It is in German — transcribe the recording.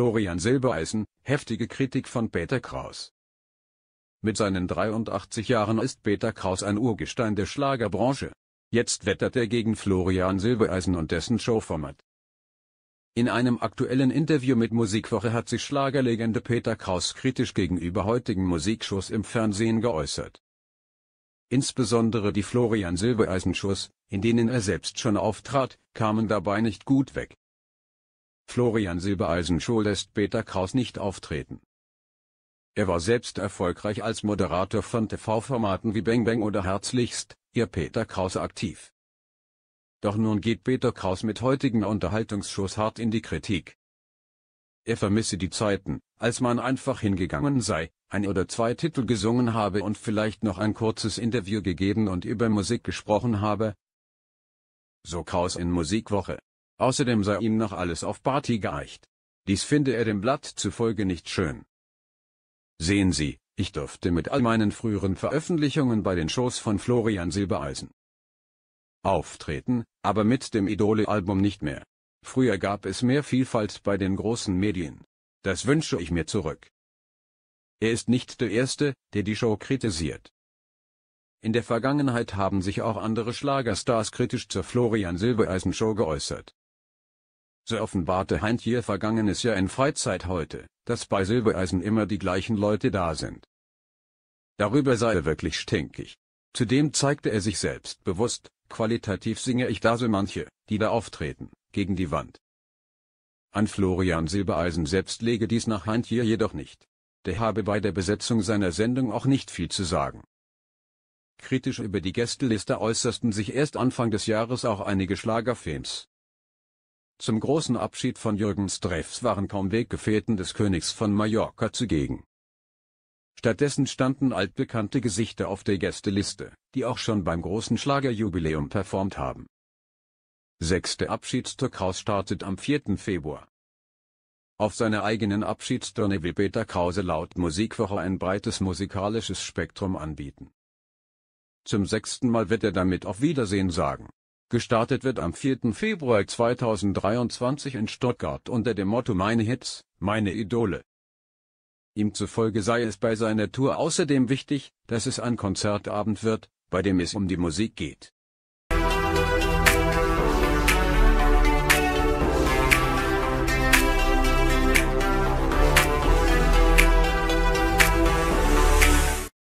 Florian Silbereisen, heftige Kritik von Peter Kraus. Mit seinen 83 Jahren ist Peter Kraus ein Urgestein der Schlagerbranche. Jetzt wettert er gegen Florian Silbereisen und dessen Showformat. In einem aktuellen Interview mit Musikwoche hat sich Schlagerlegende Peter Kraus kritisch gegenüber heutigen Musikshows im Fernsehen geäußert. Insbesondere die Florian Silbereisen-Shows, in denen er selbst schon auftrat, kamen dabei nicht gut weg. Florian Silbereisen-Scholl lässt Peter Kraus nicht auftreten. Er war selbst erfolgreich als Moderator von TV-Formaten wie Bang Bang oder Herzlichst, ihr Peter Kraus aktiv. Doch nun geht Peter Kraus mit heutigen Unterhaltungsshows hart in die Kritik. Er vermisse die Zeiten, als man einfach hingegangen sei, ein oder zwei Titel gesungen habe und vielleicht noch ein kurzes Interview gegeben und über Musik gesprochen habe. So Kraus in Musikwoche. Außerdem sei ihm noch alles auf Party geeicht. Dies finde er dem Blatt zufolge nicht schön. Sehen Sie, ich durfte mit all meinen früheren Veröffentlichungen bei den Shows von Florian Silbereisen auftreten, aber mit dem Idole-Album nicht mehr. Früher gab es mehr Vielfalt bei den großen Medien. Das wünsche ich mir zurück. Er ist nicht der Erste, der die Show kritisiert. In der Vergangenheit haben sich auch andere Schlagerstars kritisch zur Florian Silbereisen Show geäußert. So offenbarte Heintje vergangenes Jahr in Freizeit heute, dass bei Silbereisen immer die gleichen Leute da sind. Darüber sei er wirklich stinkig. Zudem zeigte er sich selbstbewusst, qualitativ singe ich da so manche, die da auftreten, gegen die Wand. An Florian Silbereisen selbst lege dies nach Heintje jedoch nicht. Der habe bei der Besetzung seiner Sendung auch nicht viel zu sagen. Kritisch über die Gästeliste äußersten sich erst Anfang des Jahres auch einige Schlagerfans. Zum großen Abschied von Jürgen Streffs waren kaum Weggefährten des Königs von Mallorca zugegen. Stattdessen standen altbekannte Gesichter auf der Gästeliste, die auch schon beim großen Schlagerjubiläum performt haben. Sechste Abschiedstour Kraus startet am 4. Februar. Auf seiner eigenen Abschiedstournee will Peter Krause laut Musikwoche ein breites musikalisches Spektrum anbieten. Zum sechsten Mal wird er damit auf Wiedersehen sagen. Gestartet wird am 4. Februar 2023 in Stuttgart unter dem Motto Meine Hits, meine Idole. Ihm zufolge sei es bei seiner Tour außerdem wichtig, dass es ein Konzertabend wird, bei dem es um die Musik geht.